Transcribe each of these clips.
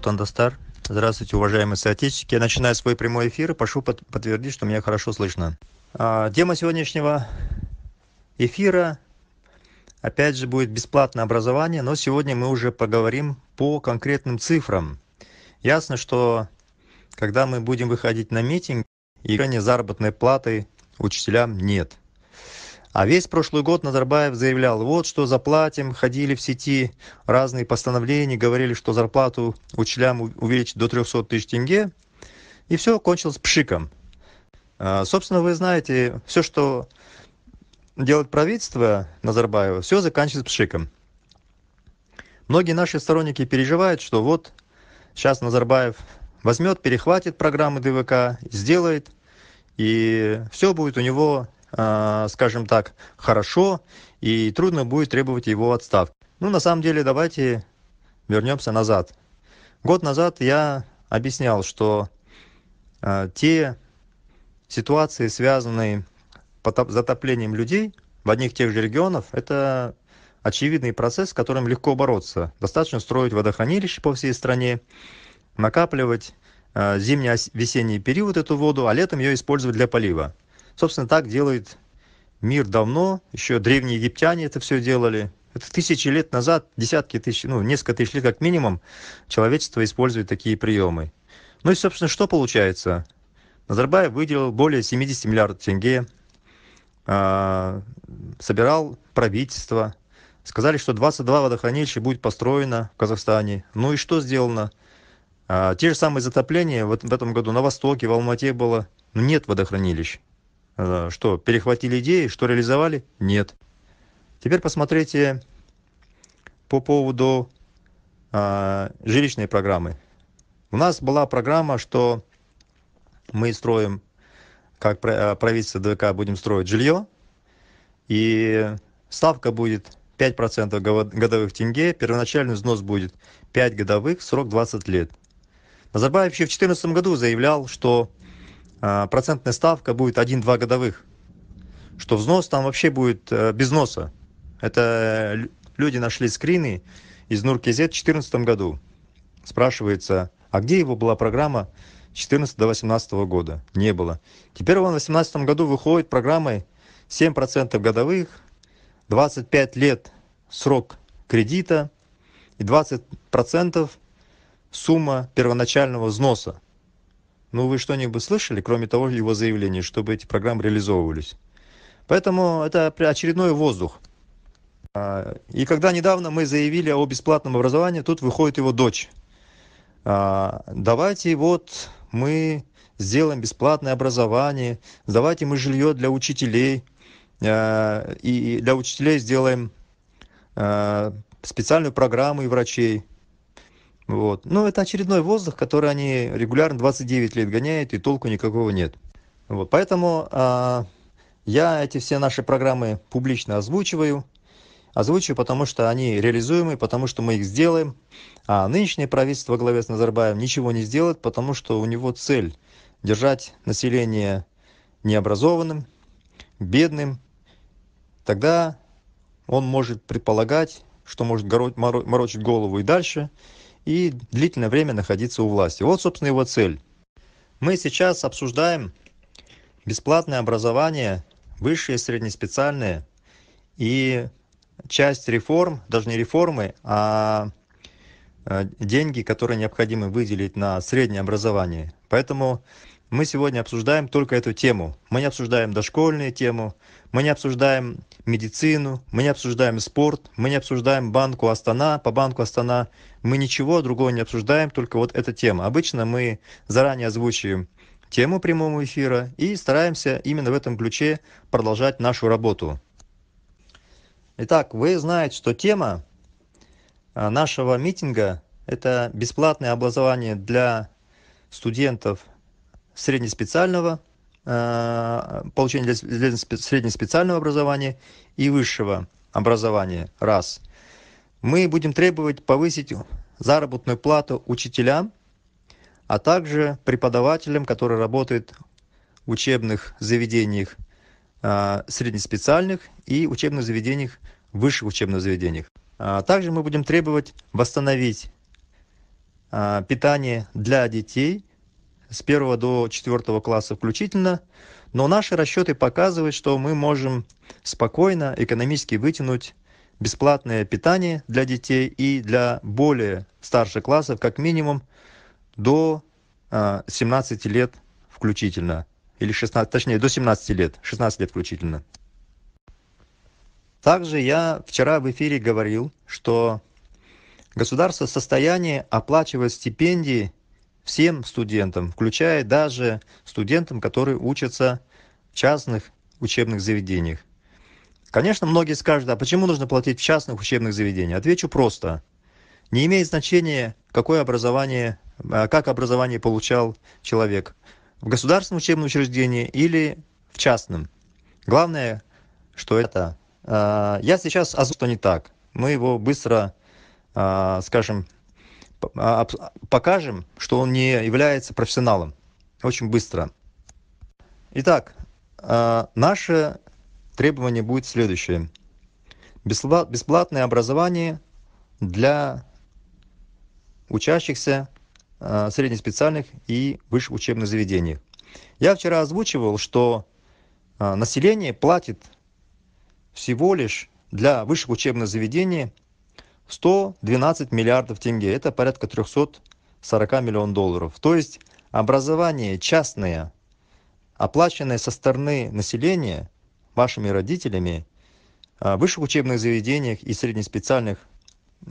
Тот Андастар. Здравствуйте, уважаемые соотечественники. Я начинаю свой прямой эфир и прошу под подтвердить, что меня хорошо слышно. А, тема сегодняшнего эфира, опять же, будет бесплатное образование, но сегодня мы уже поговорим по конкретным цифрам. Ясно, что когда мы будем выходить на митинг, и заработной платы учителям нет. А весь прошлый год Назарбаев заявлял, вот что заплатим, ходили в сети разные постановления, говорили, что зарплату учителям увеличить до 300 тысяч тенге. И все кончилось пшиком. А, собственно, вы знаете, все, что делает правительство Назарбаева, все заканчивается пшиком. Многие наши сторонники переживают, что вот сейчас Назарбаев возьмет, перехватит программы ДВК, сделает, и все будет у него а, скажем так, хорошо, и трудно будет требовать его отставки. Ну, на самом деле, давайте вернемся назад. Год назад я объяснял, что а, те ситуации, связанные с затоплением людей в одних и тех же регионах, это очевидный процесс, с которым легко бороться. Достаточно строить водохранилище по всей стране, накапливать а, зимний-весенний период эту воду, а летом ее использовать для полива. Собственно, так делает мир давно, еще древние египтяне это все делали. Это тысячи лет назад, десятки тысяч, ну, несколько тысяч лет как минимум, человечество использует такие приемы. Ну и, собственно, что получается? Назарбаев выделил более 70 миллиардов тенге, а, собирал правительство, сказали, что 22 водохранилища будет построено в Казахстане. Ну и что сделано? А, те же самые затопления вот в этом году на Востоке, в Алмате было. Ну, нет водохранилищ. Э, что, перехватили идеи, что реализовали? Нет. Теперь посмотрите по поводу а, жилищной программы. У нас была программа, что мы строим, как э, правительство ДВК, будем строить жилье, и ставка будет 5% годовых тенге, первоначальный взнос будет 5 годовых, срок 20 лет. Назарбаев еще в 2014 году заявлял, что а, процентная ставка будет 1-2 годовых. Что взнос там вообще будет э, без носа. Это люди нашли скрины из Нур.кз в 2014 году. Спрашивается, а где его была программа 14 до 18 года? Не было. Теперь он в 2018 году выходит программой 7% годовых, 25 лет срок кредита и 20% сумма первоначального взноса ну вы что-нибудь слышали кроме того его заявления чтобы эти программы реализовывались поэтому это очередной воздух а, и когда недавно мы заявили о бесплатном образовании тут выходит его дочь а, давайте вот мы сделаем бесплатное образование, давайте мы жилье для учителей, а, и для учителей сделаем специальную программу и врачей. Вот. Но это очередной воздух, который они регулярно 29 лет гоняют, и толку никакого нет. Вот. Поэтому а, я эти все наши программы публично озвучиваю. Озвучиваю, потому что они реализуемы, потому что мы их сделаем. А нынешнее правительство во главе с Назарбаевым ничего не сделает, потому что у него цель держать население необразованным, бедным. Тогда он может предполагать, что может морочить голову и дальше – и длительное время находиться у власти. Вот, собственно, его цель. Мы сейчас обсуждаем бесплатное образование, высшее, среднеспециальное и часть реформ, даже не реформы, а, а деньги, которые необходимо выделить на среднее образование. Поэтому мы сегодня обсуждаем только эту тему. Мы не обсуждаем дошкольную тему, мы не обсуждаем медицину, мы не обсуждаем спорт, мы не обсуждаем банку Астана, по банку Астана, мы ничего другого не обсуждаем, только вот эта тема. Обычно мы заранее озвучиваем тему прямого эфира и стараемся именно в этом ключе продолжать нашу работу. Итак, вы знаете, что тема а, нашего митинга – это бесплатное образование для студентов среднеспециального – Э, получения среднеспециального образования и высшего образования, раз. Мы будем требовать повысить заработную плату учителям, а также преподавателям, которые работают в учебных заведениях э, среднеспециальных и учебных заведениях, высших учебных заведениях. А также мы будем требовать восстановить э, питание для детей – с 1 до 4 класса включительно. Но наши расчеты показывают, что мы можем спокойно экономически вытянуть бесплатное питание для детей и для более старших классов как минимум до 17 а, лет включительно. Или 16, точнее, до 17 лет, 16 лет включительно. Также я вчера в эфире говорил, что государство в состоянии оплачивать стипендии всем студентам, включая даже студентам, которые учатся в частных учебных заведениях. Конечно, многие скажут, а почему нужно платить в частных учебных заведениях? Отвечу просто. Не имеет значения, какое образование, а, как образование получал человек в государственном учебном учреждении или в частном. Главное, что это... А, я сейчас озвучу, что не так. Мы его быстро, а, скажем, а, а, покажем, что он не является профессионалом. Очень быстро. Итак, а, наше требование будет следующее. Бесплатное образование для учащихся среднеспециальных и высших учебных заведений. Я вчера озвучивал, что население платит всего лишь для высших учебных заведений 112 миллиардов тенге. Это порядка 340 миллионов долларов. То есть образование частное, оплаченное со стороны населения вашими родителями, а, в высших учебных заведениях и среднеспециальных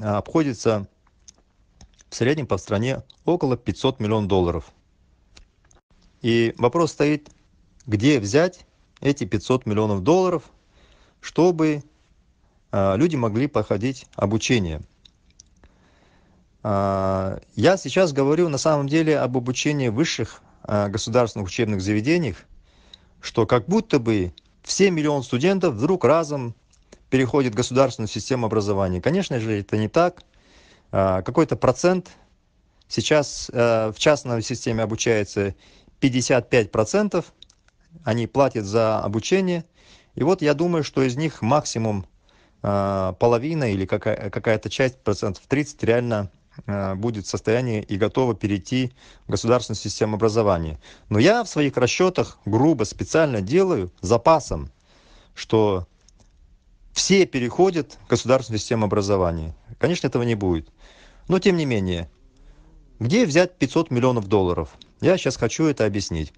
а, обходится в среднем по стране около 500 миллионов долларов. И вопрос стоит, где взять эти 500 миллионов долларов, чтобы Э, люди могли проходить обучение. Э, я сейчас говорю на самом деле об обучении высших э, государственных учебных заведениях, что как будто бы все миллион студентов вдруг разом переходит в государственную систему образования. Конечно же, это не так. Какой-то процент сейчас в частной системе обучается 55%, они платят за обучение. И вот я думаю, что из них максимум а, половина или какая- какая-то часть, процентов 30, реально а, будет в состоянии и готова перейти в государственную систему образования. Но я в своих расчетах грубо, специально делаю запасом, что все переходят в государственную систему образования. Конечно, этого не будет. Но тем не менее, где взять 500 миллионов долларов? Я сейчас хочу это объяснить.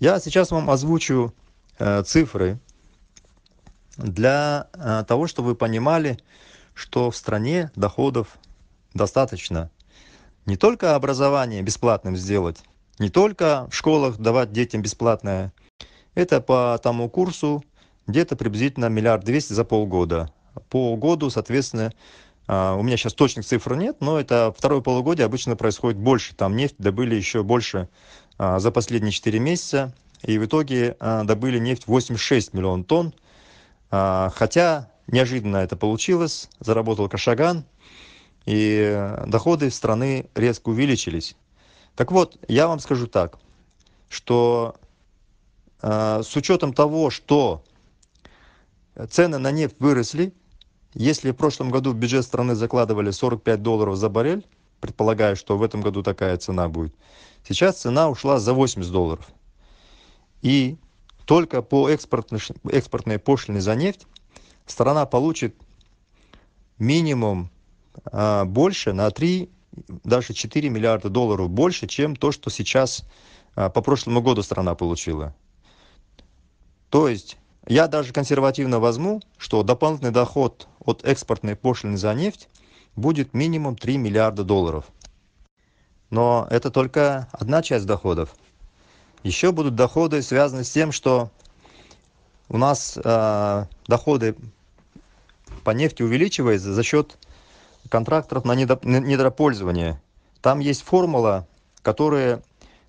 Я сейчас вам озвучу э, цифры для э, того, чтобы вы понимали, что в стране доходов достаточно. Не только образование бесплатным сделать, не только в школах давать детям бесплатное. Это по тому курсу где-то приблизительно миллиард двести за полгода. По году, соответственно, э, у меня сейчас точных цифр нет, но это второе полугодие обычно происходит больше. Там нефть добыли еще больше э, за последние 4 месяца. И в итоге добыли нефть 86 миллион тонн. А, хотя неожиданно это получилось, заработал Кашаган, и доходы страны резко увеличились. Так вот, я вам скажу так, что а, с учетом того, что цены на нефть выросли, если в прошлом году в бюджет страны закладывали 45 долларов за баррель, предполагая, что в этом году такая цена будет, сейчас цена ушла за 80 долларов. И только по экспортной, экспортной пошлине за нефть страна получит минимум а, больше на 3, даже 4 миллиарда долларов больше, чем то, что сейчас а, по прошлому году страна получила. То есть я даже консервативно возьму, что дополнительный доход от экспортной пошлины за нефть будет минимум 3 миллиарда долларов. Но это только одна часть доходов. Еще будут доходы, связанные с тем, что у нас э, доходы по нефти увеличиваются за счет контрактов на недропользование. Там есть формула, которая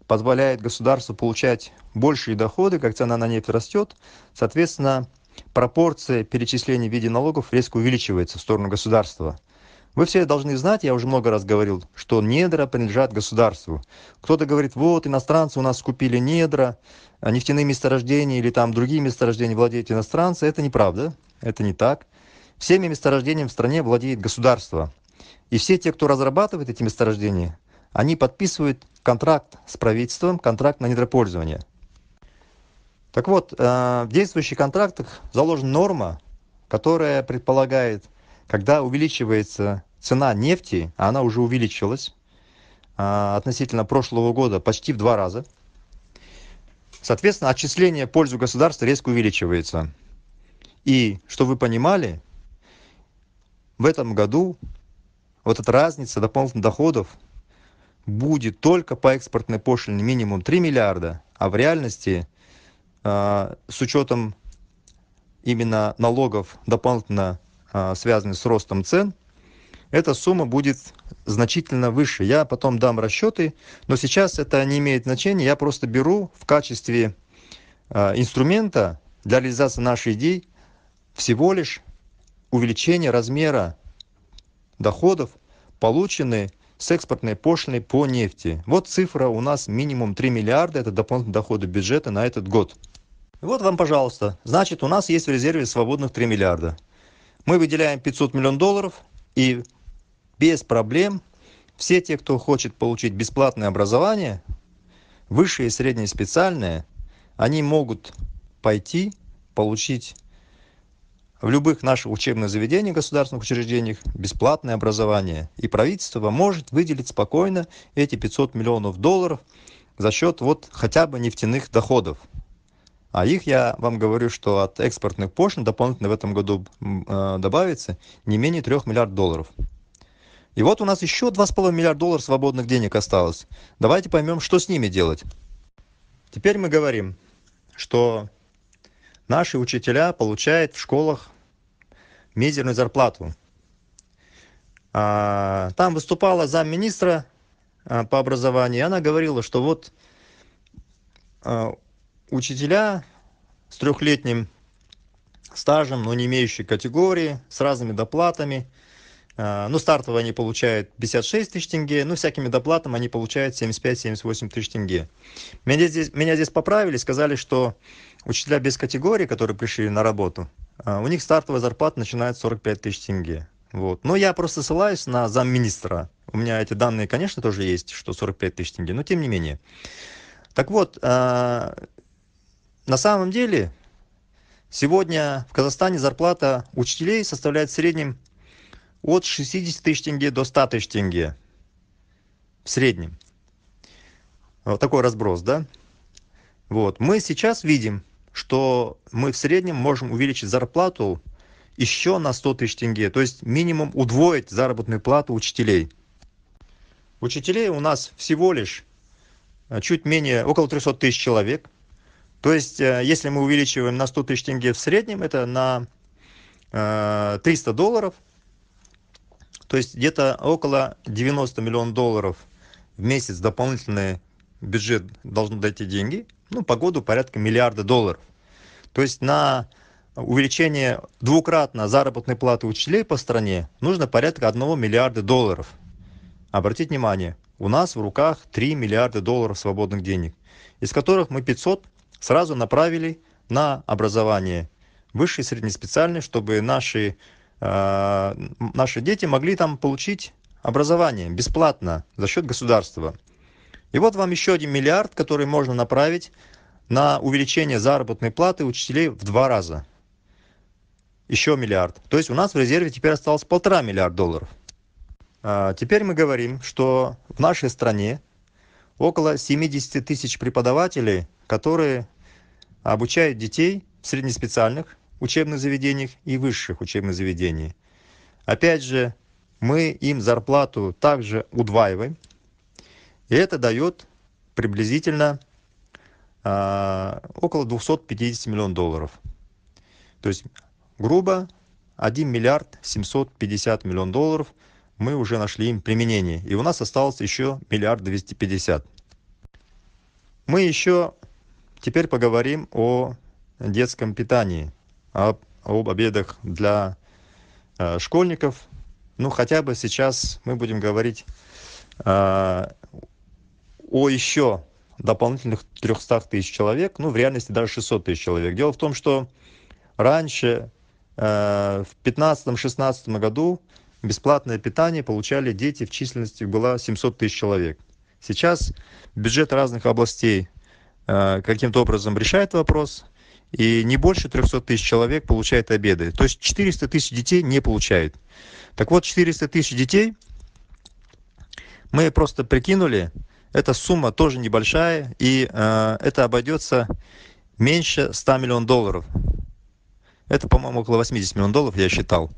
позволяет государству получать большие доходы, как цена на нефть растет, соответственно, пропорция перечислений в виде налогов резко увеличивается в сторону государства. Вы все должны знать, я уже много раз говорил, что недра принадлежат государству. Кто-то говорит, вот иностранцы у нас купили недра, а нефтяные месторождения или там другие месторождения владеют иностранцы. Это неправда, это не так. Всеми месторождениями в стране владеет государство. И все те, кто разрабатывает эти месторождения, они подписывают контракт с правительством, контракт на недропользование. Так вот, э, в действующих контрактах заложена норма, которая предполагает когда увеличивается цена нефти, а она уже увеличилась а, относительно прошлого года почти в два раза, соответственно, отчисление в пользу государства резко увеличивается. И, что вы понимали, в этом году вот эта разница дополнительных доходов будет только по экспортной пошлине минимум 3 миллиарда, а в реальности а, с учетом именно налогов дополнительно а, связанные с ростом цен, эта сумма будет значительно выше. Я потом дам расчеты, но сейчас это не имеет значения. Я просто беру в качестве а, инструмента для реализации нашей идеи всего лишь увеличение размера доходов, полученные с экспортной пошлины по нефти. Вот цифра у нас минимум 3 миллиарда, это дополнительные доходы бюджета на этот год. Вот вам, пожалуйста. Значит, у нас есть в резерве свободных 3 миллиарда. Мы выделяем 500 миллионов долларов, и без проблем все те, кто хочет получить бесплатное образование, высшее и среднее специальное, они могут пойти, получить в любых наших учебных заведениях, государственных учреждениях бесплатное образование. И правительство может выделить спокойно эти 500 миллионов долларов за счет вот хотя бы нефтяных доходов. А их, я вам говорю, что от экспортных пошлин дополнительно в этом году э, добавится не менее 3 миллиардов долларов. И вот у нас еще 2,5 миллиарда долларов свободных денег осталось. Давайте поймем, что с ними делать. Теперь мы говорим, что наши учителя получают в школах мизерную зарплату. А, там выступала замминистра а, по образованию, и она говорила, что вот а, учителя с трехлетним стажем, но не имеющие категории, с разными доплатами. А, ну, стартовые они получают 56 тысяч тенге, но ну, всякими доплатами они получают 75-78 тысяч тенге. Меня здесь, меня здесь поправили, сказали, что учителя без категории, которые пришли на работу, а, у них стартовая зарплата начинает 45 тысяч тенге. Вот. Но я просто ссылаюсь на замминистра. У меня эти данные, конечно, тоже есть, что 45 тысяч тенге, но тем не менее. Так вот, а, на самом деле, сегодня в Казахстане зарплата учителей составляет в среднем от 60 тысяч тенге до 100 тысяч тенге. В среднем. Вот такой разброс, да? Вот. Мы сейчас видим, что мы в среднем можем увеличить зарплату еще на 100 тысяч тенге. То есть минимум удвоить заработную плату учителей. Учителей у нас всего лишь э, чуть менее, около 300 тысяч человек. То есть э, если мы увеличиваем на 100 тысяч тенге в среднем, это на 300 э, долларов, то есть где-то около 90 миллионов долларов в месяц дополнительный бюджет должны дойти деньги, ну, по году порядка миллиарда долларов. То есть на увеличение двукратно заработной платы учителей по стране нужно порядка 1 миллиарда долларов. Обратите внимание, у нас в руках 3 миллиарда долларов свободных денег, из которых мы 500 сразу направили на образование высшее, среднеспециальное, чтобы наши, э, наши дети могли там получить образование бесплатно за счет государства. И вот вам еще один миллиард, который можно направить на увеличение заработной платы учителей в два раза. Еще миллиард. То есть у нас в резерве теперь осталось полтора миллиарда долларов. А теперь мы говорим, что в нашей стране около 70 тысяч преподавателей, которые обучают детей в среднеспециальных учебных заведениях и высших учебных заведениях. Опять же, мы им зарплату также удваиваем, и это дает приблизительно э, около 250 миллионов долларов. То есть, грубо, 1 миллиард 750 миллионов долларов – мы уже нашли им применение. И у нас осталось еще миллиард двести пятьдесят. Мы еще теперь поговорим о детском питании, об, об обедах для э, школьников. Ну, хотя бы сейчас мы будем говорить э, о еще дополнительных 300 тысяч человек, ну, в реальности даже 600 тысяч человек. Дело в том, что раньше, э, в 2015-2016 году, бесплатное питание получали дети в численности была 700 тысяч человек сейчас бюджет разных областей э, каким-то образом решает вопрос и не больше 300 тысяч человек получает обеды. То есть 400 тысяч детей не получает. Так вот, 400 тысяч детей мы просто прикинули, эта сумма тоже небольшая, и э, это обойдется меньше 100 миллионов долларов. Это, по-моему, около 80 миллионов долларов, я считал.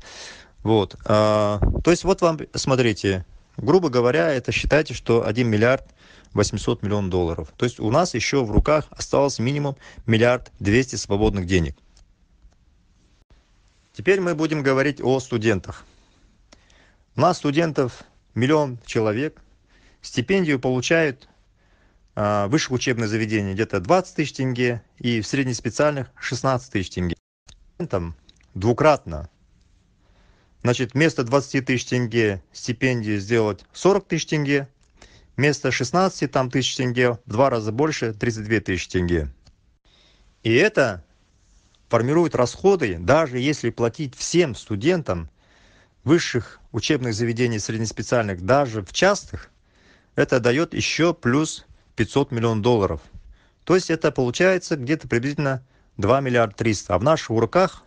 Вот. А, то есть вот вам, смотрите, грубо говоря, это считайте, что 1 миллиард 800 миллионов долларов. То есть у нас еще в руках осталось минимум миллиард 200 свободных денег. Теперь мы будем говорить о студентах. У нас студентов миллион человек. Стипендию получают а, высших учебных заведений где-то 20 тысяч тенге и в среднеспециальных 16 тысяч тенге. Там двукратно значит вместо 20 тысяч тенге стипендии сделать 40 тысяч тенге вместо 16 там тысяч тенге в два раза больше 32 тысячи тенге и это формирует расходы даже если платить всем студентам высших учебных заведений среднеспециальных даже в частных это дает еще плюс 500 миллионов долларов то есть это получается где-то приблизительно 2 миллиарда 300 а в наших руках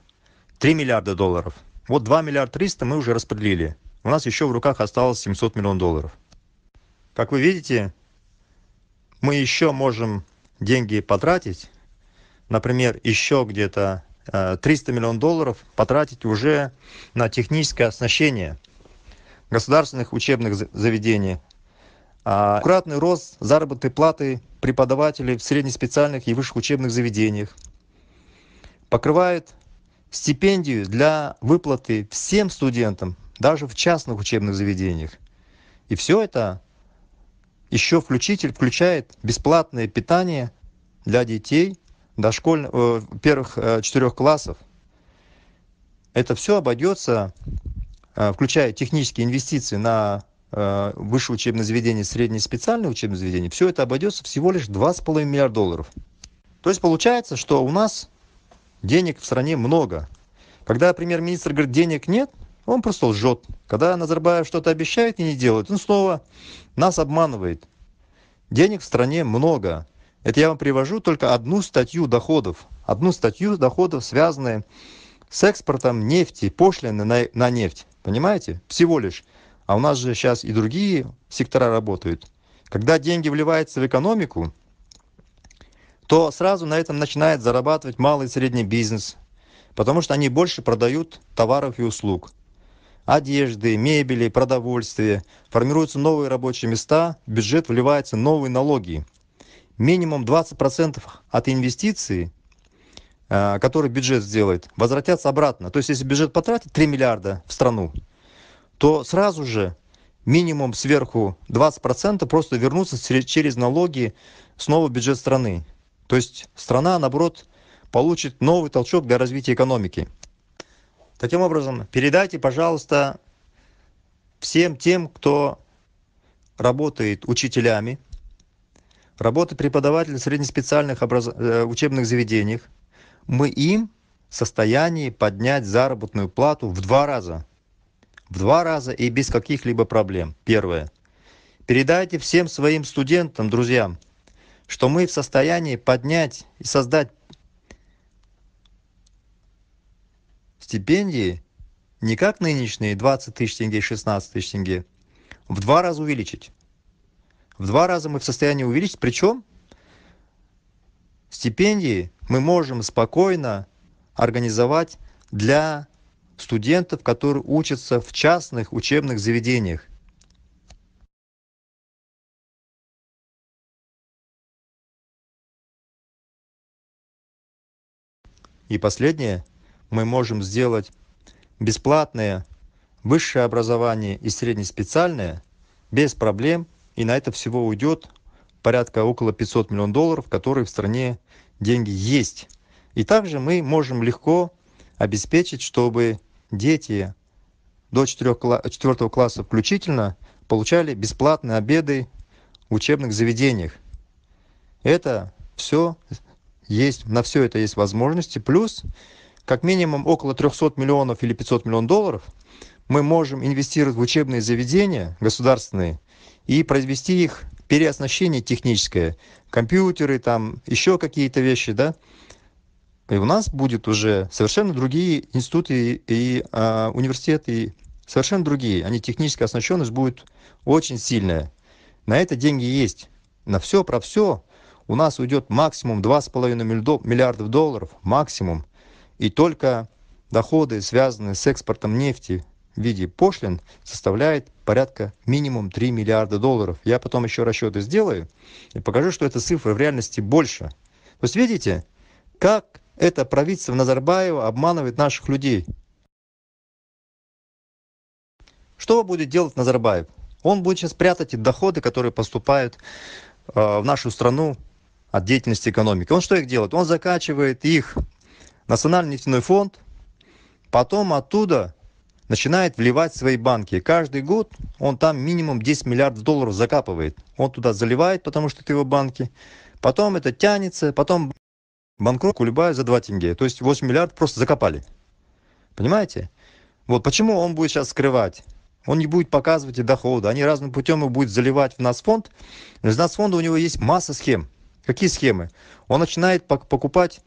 3 миллиарда долларов вот 2 миллиарда 300 мы уже распределили. У нас еще в руках осталось 700 миллионов долларов. Как вы видите, мы еще можем деньги потратить, например, еще где-то 300 э, миллионов долларов потратить уже на техническое оснащение государственных учебных заведений, а рост заработной платы преподавателей в среднеспециальных и высших учебных заведениях покрывает стипендию для выплаты всем студентам, даже в частных учебных заведениях. И все это еще включитель включает бесплатное питание для детей дошкольных э, первых э, четырех классов. Это все обойдется, э, включая технические инвестиции на высшее учебное заведение, среднее специальное учебное заведение, все это обойдется всего лишь 2,5 миллиарда долларов. То есть получается, что у нас денег в стране много когда премьер-министр говорит денег нет он просто лжет. когда назарбаев что-то обещает и не делает он снова нас обманывает денег в стране много это я вам привожу только одну статью доходов одну статью доходов связанные с экспортом нефти пошлины на, на нефть понимаете всего лишь а у нас же сейчас и другие сектора работают когда деньги вливаются в экономику то сразу на этом начинает зарабатывать малый и средний бизнес, потому что они больше продают товаров и услуг. Одежды, мебели, продовольствия. Формируются новые рабочие места, в бюджет вливаются новые налоги. Минимум 20% от инвестиций а, которые бюджет сделает, возвратятся обратно. То есть, если бюджет потратит 3 миллиарда в страну, то сразу же минимум сверху 20% просто вернутся через налоги снова в бюджет страны. То есть страна, наоборот, получит новый толчок для развития экономики. Таким образом, передайте, пожалуйста, всем тем, кто работает учителями, работает преподавателями в среднеспециальных образ... Э, учебных заведениях, мы им в состоянии поднять заработную плату в два раза. В два раза и без каких-либо проблем. Первое. Передайте всем своим студентам, друзьям – что мы в состоянии поднять и создать стипендии не как нынешние 20 тысяч тенге, 16 тысяч тенге, в два раза увеличить. В два раза мы в состоянии увеличить, причем стипендии мы можем спокойно организовать для студентов, которые учатся в частных учебных заведениях. И последнее, мы можем сделать бесплатное высшее образование и среднеспециальное без проблем, и на это всего уйдет порядка около 500 миллионов долларов, которые в стране деньги есть. И также мы можем легко обеспечить, чтобы дети до 4, 4 класса включительно получали бесплатные обеды в учебных заведениях. Это все есть, на все это есть возможности. Плюс, как минимум, около 300 миллионов или 500 миллионов долларов мы можем инвестировать в учебные заведения государственные и произвести их переоснащение техническое, компьютеры, там еще какие-то вещи, да, и у нас будет уже совершенно другие институты и, и а, университеты, совершенно другие. Они техническая оснащенность будет очень сильная. На это деньги есть. На все про все у нас уйдет максимум 2,5 миллиардов долларов, максимум. И только доходы, связанные с экспортом нефти в виде пошлин, составляет порядка минимум 3 миллиарда долларов. Я потом еще расчеты сделаю и покажу, что эта цифра в реальности больше. То есть видите, как это правительство Назарбаева обманывает наших людей. Что будет делать Назарбаев? Он будет сейчас прятать эти доходы, которые поступают э, в нашу страну от деятельности экономики. Он что их делает? Он закачивает их в Национальный нефтяной фонд, потом оттуда начинает вливать в свои банки. Каждый год он там минимум 10 миллиардов долларов закапывает. Он туда заливает, потому что это его банки. Потом это тянется, потом банкрот Кулебая за 2 тенге. То есть 8 миллиардов просто закопали. Понимаете? Вот почему он будет сейчас скрывать? Он не будет показывать и доходы. Они разным путем их будут заливать в нас фонд. Из нас фонда у него есть масса схем. Какие схемы? Он начинает покупать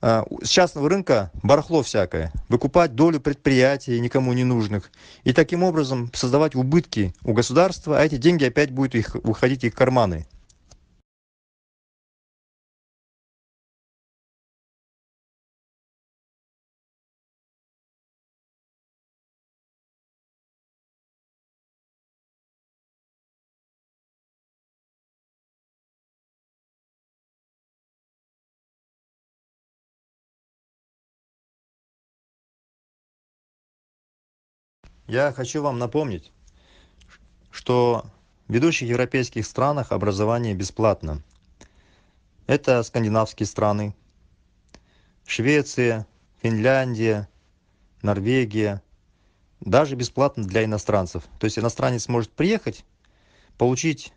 а, с частного рынка барахло всякое, выкупать долю предприятий никому не нужных, и таким образом создавать убытки у государства, а эти деньги опять будут их, выходить их карманы. я хочу вам напомнить что в ведущих европейских странах образование бесплатно это скандинавские страны швеция финляндия норвегия даже бесплатно для иностранцев то есть иностранец может приехать получить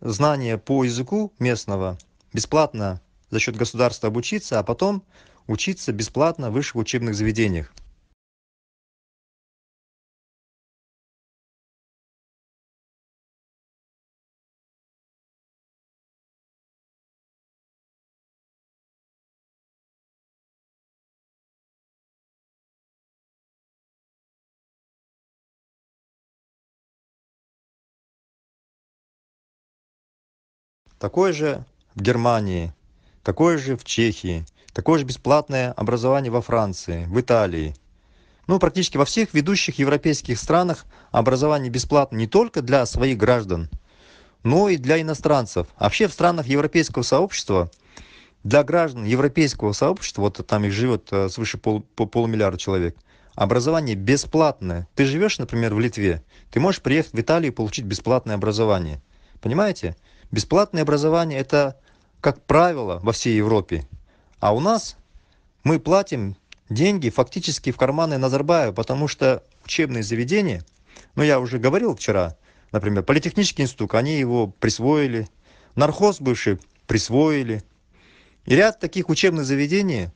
знания по языку местного бесплатно за счет государства обучиться а потом учиться бесплатно в высших учебных заведениях Такое же в германии такое же в чехии такое же бесплатное образование во франции в италии ну практически во всех ведущих европейских странах образование бесплатно не только для своих граждан но и для иностранцев а вообще в странах европейского сообщества для граждан европейского сообщества вот там их живет э, свыше пол, по полмиллиарда человек образование бесплатное ты живешь например в литве ты можешь приехать в италию и получить бесплатное образование понимаете Бесплатное образование – это, как правило, во всей Европе. А у нас мы платим деньги фактически в карманы Назарбаева, потому что учебные заведения, ну я уже говорил вчера, например, Политехнический институт, они его присвоили, нархоз бывший присвоили. И ряд таких учебных заведений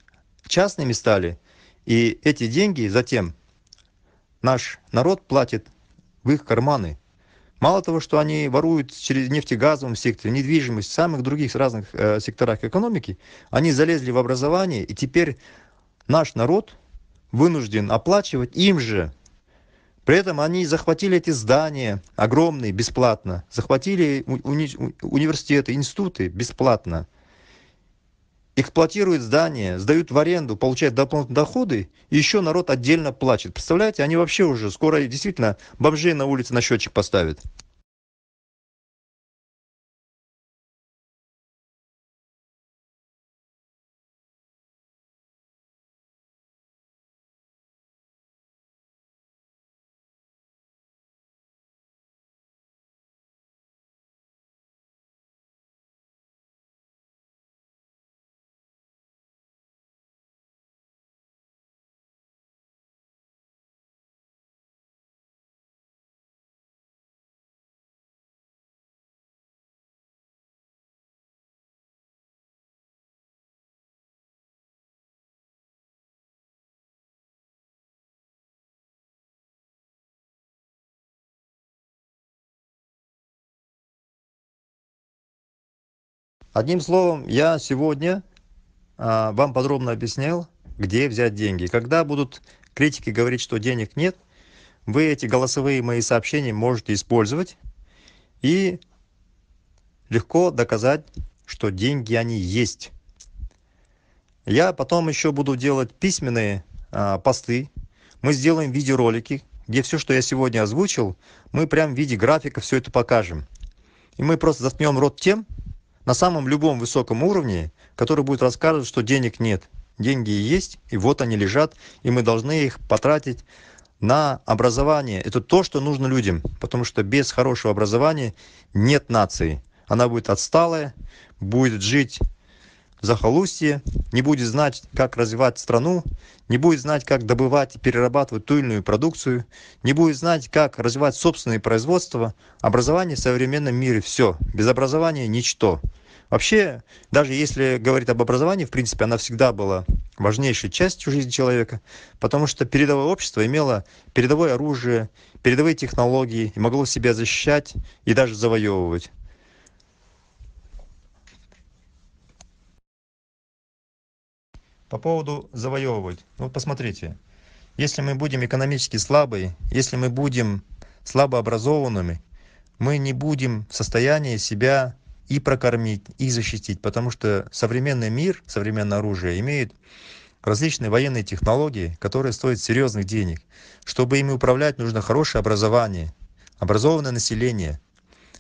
частными стали, и эти деньги затем наш народ платит в их карманы – Мало того, что они воруют через нефтегазовом секторе, недвижимость, в самых других разных э, секторах экономики, они залезли в образование, и теперь наш народ вынужден оплачивать им же. При этом они захватили эти здания огромные бесплатно, захватили уни- университеты, институты бесплатно – эксплуатируют здания, сдают в аренду, получают дополнительные доходы, и еще народ отдельно платит. Представляете, они вообще уже скоро действительно бомжей на улице на счетчик поставят. Одним словом, я сегодня а, вам подробно объяснял, где взять деньги. Когда будут критики говорить, что денег нет, вы эти голосовые мои сообщения можете использовать и легко доказать, что деньги они есть. Я потом еще буду делать письменные а, посты. Мы сделаем видеоролики, где все, что я сегодня озвучил, мы прям в виде графика все это покажем. И мы просто заткнем рот тем, на самом любом высоком уровне, который будет рассказывать, что денег нет. Деньги есть, и вот они лежат, и мы должны их потратить на образование. Это то, что нужно людям, потому что без хорошего образования нет нации. Она будет отсталая, будет жить захолустье не будет знать как развивать страну не будет знать как добывать и перерабатывать ту или иную продукцию не будет знать как развивать собственные производства образование в современном мире все без образования ничто вообще даже если говорить об образовании в принципе она всегда была важнейшей частью жизни человека потому что передовое общество имело передовое оружие передовые технологии и могло себя защищать и даже завоевывать. по поводу завоевывать. Ну посмотрите, если мы будем экономически слабые, если мы будем слабообразованными, мы не будем в состоянии себя и прокормить, и защитить, потому что современный мир, современное оружие имеет различные военные технологии, которые стоят серьезных денег. Чтобы ими управлять, нужно хорошее образование, образованное население.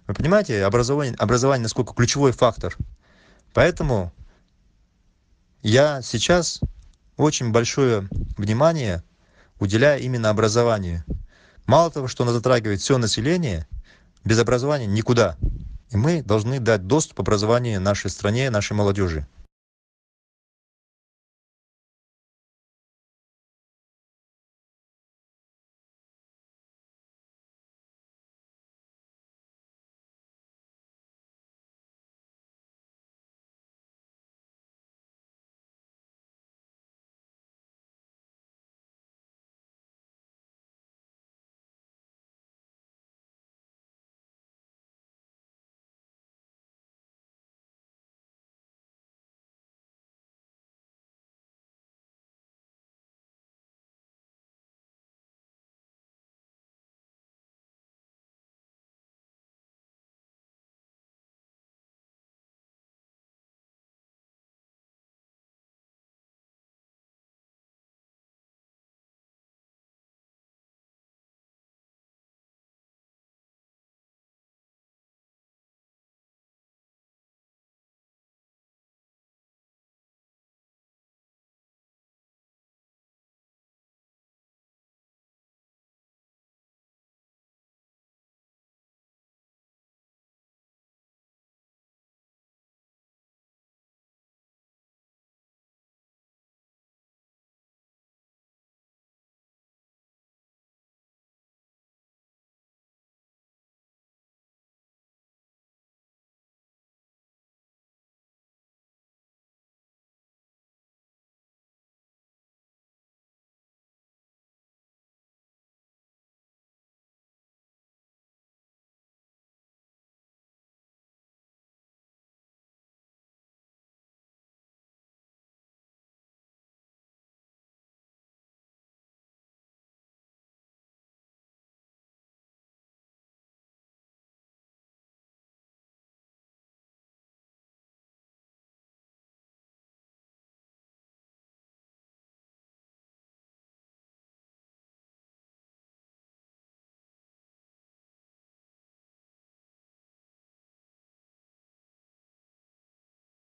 Вы понимаете, образование, образование насколько ключевой фактор. Поэтому я сейчас очень большое внимание уделяю именно образованию мало того что оно затрагивает все население без образования никуда и мы должны дать доступ к образованию нашей стране нашей молодежи.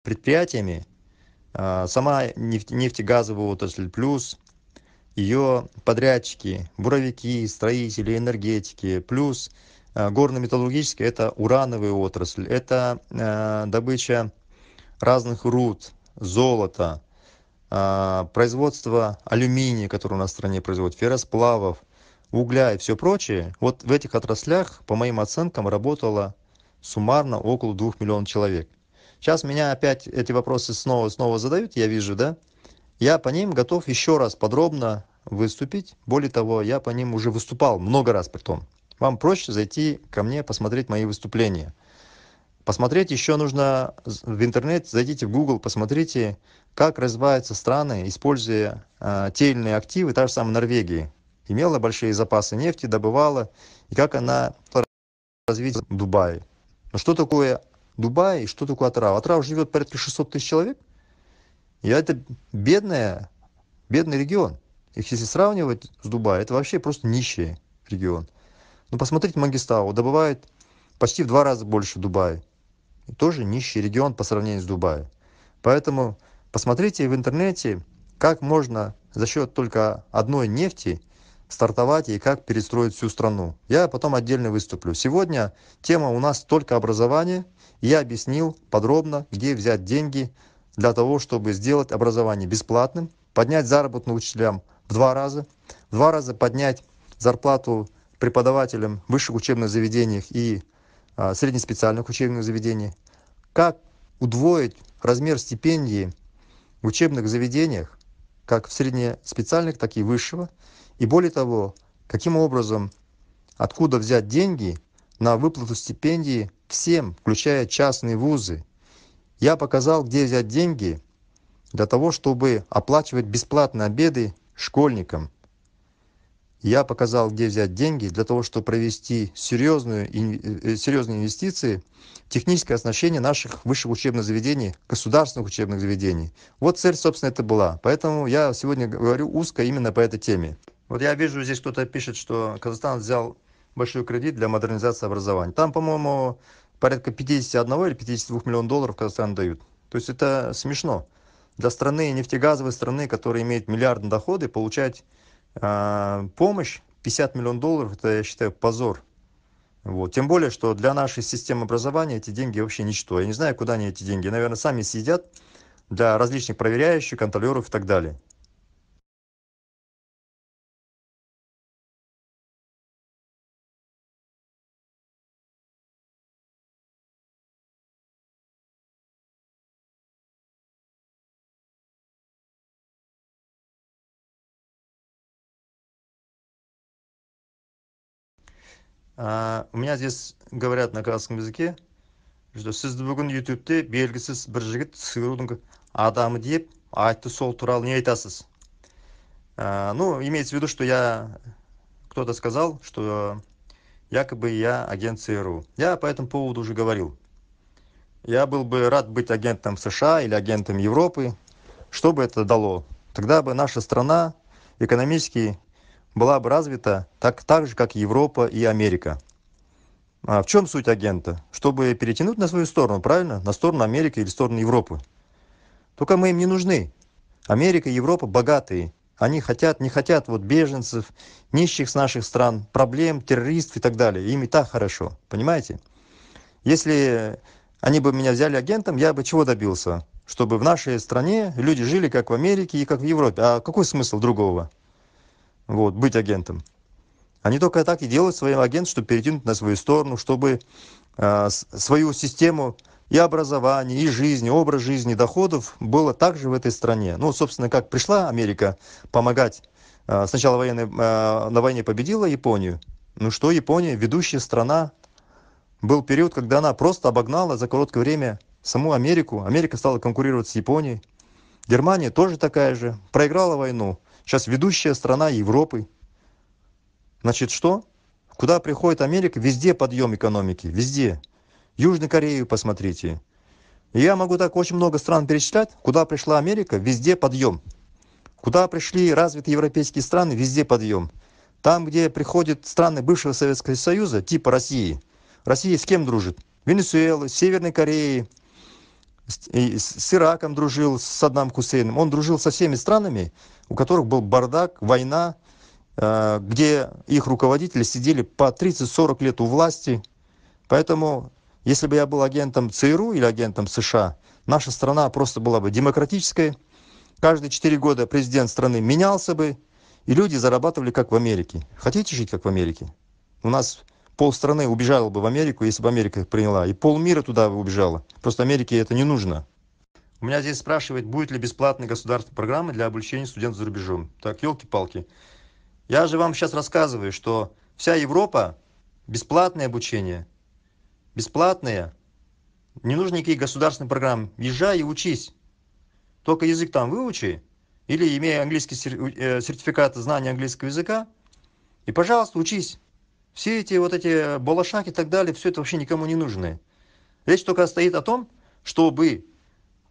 предприятиями а, сама нефтегазовая отрасль плюс ее подрядчики буровики строители энергетики плюс а, горно-металлургическая это урановая отрасль это а, добыча разных руд золота производство алюминия который у нас в стране производит ферросплавов угля и все прочее вот в этих отраслях по моим оценкам работало суммарно около двух миллионов человек Сейчас меня опять эти вопросы снова снова задают, я вижу, да? Я по ним готов еще раз подробно выступить. Более того, я по ним уже выступал много раз при том. Вам проще зайти ко мне, посмотреть мои выступления. Посмотреть еще нужно в интернет, зайдите в Google, посмотрите, как развиваются страны, используя э, те или иные активы, та же самая Норвегия. Имела большие запасы нефти, добывала, и как она развилась в Дубае. Но ну что такое Дубай и что такое отрава. Отрава живет порядка 600 тысяч человек. И это бедная, бедный регион. Их если сравнивать с Дубаем, это вообще просто нищий регион. Ну, посмотрите Мангистау, добывает почти в два раза больше Дубая. И тоже нищий регион по сравнению с Дубаем. Поэтому посмотрите в интернете, как можно за счет только одной нефти – стартовать и как перестроить всю страну. Я потом отдельно выступлю. Сегодня тема у нас только образование. Я объяснил подробно, где взять деньги для того, чтобы сделать образование бесплатным, поднять заработную учителям в два раза, в два раза поднять зарплату преподавателям высших учебных заведений и а, среднеспециальных учебных заведений, как удвоить размер стипендии в учебных заведениях, как в среднеспециальных, так и высшего, и более того каким образом откуда взять деньги на выплату стипендии всем включая частные вузы я показал где взять деньги для того чтобы оплачивать бесплатные обеды школьникам я показал где взять деньги для того чтобы провести серьёзную э, серьёзные инвестиции в техническое оснащение наших высших учебных заведений государственных учебных заведений вот цель собственно это была поэтому я сегодня говорю узко именно по этой теме вот я вижу, здесь кто-то пишет, что Казахстан взял большой кредит для модернизации образования. Там, по-моему, порядка 51 или 52 миллионов долларов Казахстан дают. То есть это смешно. Для страны, нефтегазовой страны, которая имеет миллиардные доходы, получать э, помощь 50 миллионов долларов, это, я считаю, позор. Вот. Тем более, что для нашей системы образования эти деньги вообще ничто. Я не знаю, куда они эти деньги. Наверное, сами съедят для различных проверяющих, контролеров и так далее. А, у меня здесь говорят на казахском языке что сізді бүгін ютубте белгісіз бір жігіт сырудың адамы деп айтты сол туралы не айтасыз а, ну имеется в виду что я кто-то сказал что якобы я агент цру я по этому поводу уже говорил я был бы рад быть агентом сша или агентом европы что бы это дало тогда бы наша страна экономически была бы развита так, так же, как Европа и Америка. А в чем суть агента? Чтобы перетянуть на свою сторону, правильно? На сторону Америки или сторону Европы. Только мы им не нужны. Америка и Европа богатые. Они хотят, не хотят вот беженцев, нищих с наших стран, проблем, террористов и так далее. Им и так хорошо, понимаете? Если они бы меня взяли агентом, я бы чего добился? Чтобы в нашей стране люди жили как в Америке и как в Европе. А какой смысл другого? вот быть агентом они только так и делают своим агент чтобы перетянуть на свою сторону чтобы а, свою систему и образования, и жизни, образ жизни, доходов было также в этой стране. Ну, собственно, как пришла Америка помогать, а, сначала военной, а, на войне победила Японию, ну что Япония, ведущая страна, был период, когда она просто обогнала за короткое время саму Америку, Америка стала конкурировать с Японией, Германия тоже такая же, проиграла войну, Сейчас ведущая страна Европы. Значит, что? Куда приходит Америка, везде подъем экономики, везде. Южную Корею посмотрите. я могу так очень много стран перечислять, куда пришла Америка, везде подъем. Куда пришли развитые европейские страны, везде подъем. Там, где приходят страны бывшего Советского Союза, типа России. Россия с кем дружит? Венесуэла, Северной Кореи, с, с Ираком дружил, с Саддам Хусейном. Он дружил со всеми странами, у которых был бардак, война, э, где их руководители сидели по 30-40 лет у власти. Поэтому, если бы я был агентом ЦРУ или агентом США, наша страна просто была бы демократической. Каждые 4 года президент страны менялся бы, и люди зарабатывали как в Америке. Хотите жить как в Америке? У нас полстраны убежала бы в америку если бы америка их приняла и полмира туда бы убежала. просто америке это не нужно у меня здесь спрашивает будет ли бесплатная государственная программа для обучения студентов за рубежом так елки палки я же вам сейчас рассказываю что вся европа бесплатное обучение бесплатное не нужно никаких государственных программ езжай и учись только язык там выучи или имея английский э, сертификат знания английского языка и пожалуйста учись все эти вот эти балашаки и так далее, все это вообще никому не нужны. Речь только стоит о том, чтобы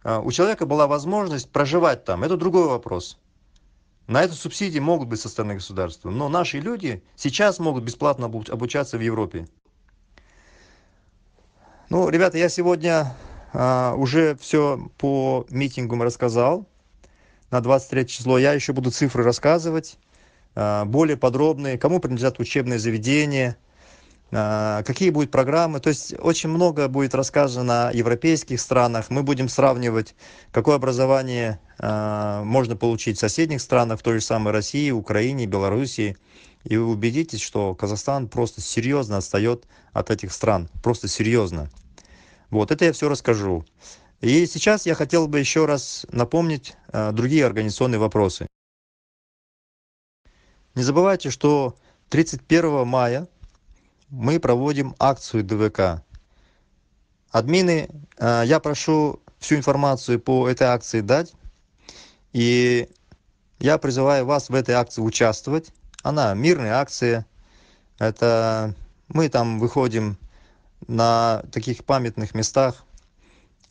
а, у человека была возможность проживать там. Это другой вопрос. На это субсидии могут быть со стороны государства. Но наши люди сейчас могут бесплатно обучаться в Европе. Ну, ребята, я сегодня а, уже все по митингам рассказал. На 23 число я еще буду цифры рассказывать. А, более подробные, кому принадлежат учебные заведения, а, какие будут программы. То есть очень много будет рассказано о европейских странах. Мы будем сравнивать, какое образование а, можно получить в соседних странах, в той же самой России, Украине, Белоруссии. И вы убедитесь, что Казахстан просто серьезно отстает от этих стран. Просто серьезно. Вот это я все расскажу. И сейчас я хотел бы еще раз напомнить другие организационные вопросы не забывайте что 31 мая мы проводим акцию двк админы э, я прошу всю информацию по этой акции дать и я призываю вас в этой акции участвовать она мирная акция это мы там выходим на таких памятных местах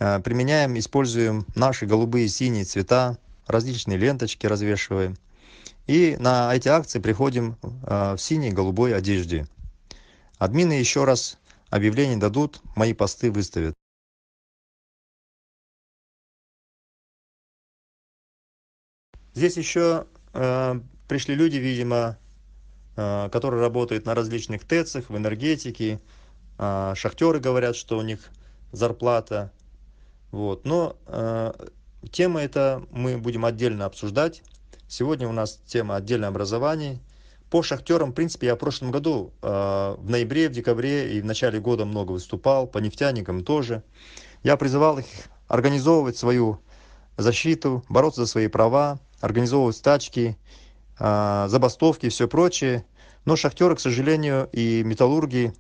э, применяем используем наши голубые синие цвета различные ленточки развешиваем и на эти акции приходим э, в синей, голубой одежде. Админы еще раз объявление дадут, мои посты выставят. Здесь еще э, пришли люди, видимо, э, которые работают на различных ТЭЦах, в энергетике. Э, шахтеры говорят, что у них зарплата. Вот. Но э, тема эта мы будем отдельно обсуждать. Сегодня у нас тема отдельное образование. По шахтерам, в принципе, я в прошлом году, э, в ноябре, в декабре и в начале года много выступал, по нефтяникам тоже. Я призывал их организовывать свою защиту, бороться за свои права, организовывать стачки, э, забастовки и все прочее. Но шахтеры, к сожалению, и металлурги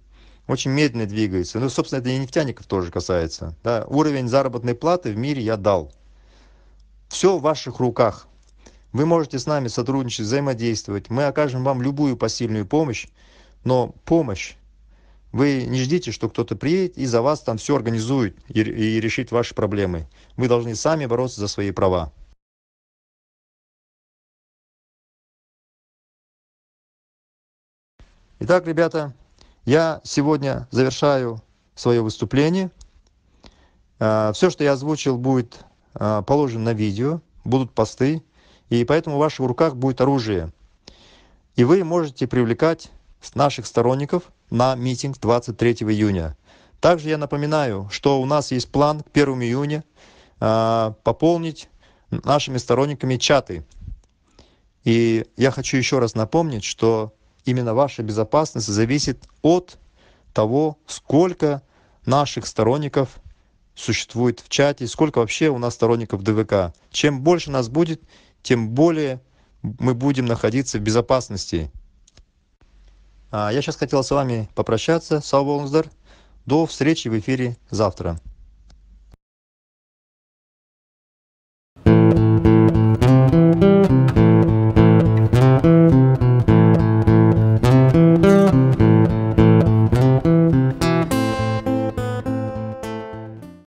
очень медленно двигаются. Ну, собственно, это и нефтяников тоже касается. Да. Уровень заработной платы в мире я дал. Все в ваших руках вы можете с нами сотрудничать взаимодействовать мы окажем вам любую посильную помощь но помощь вы не ждите что кто-то приедет и за вас там все организует и, и решит ваши проблемы вы должны сами бороться за свои права Итак, ребята, я сегодня завершаю свое выступление. А, все, что я озвучил, будет а, положено на видео, будут посты и поэтому в ваших руках будет оружие. И вы можете привлекать наших сторонников на митинг 23 июня. Также я напоминаю, что у нас есть план к 1 июня э, пополнить нашими сторонниками чаты. И я хочу еще раз напомнить, что именно ваша безопасность зависит от того, сколько наших сторонников существует в чате, сколько вообще у нас сторонников ДВК. Чем больше нас будет, тем более мы будем находиться в безопасности. А, я сейчас хотел с вами попрощаться. Сау До встречи в эфире завтра.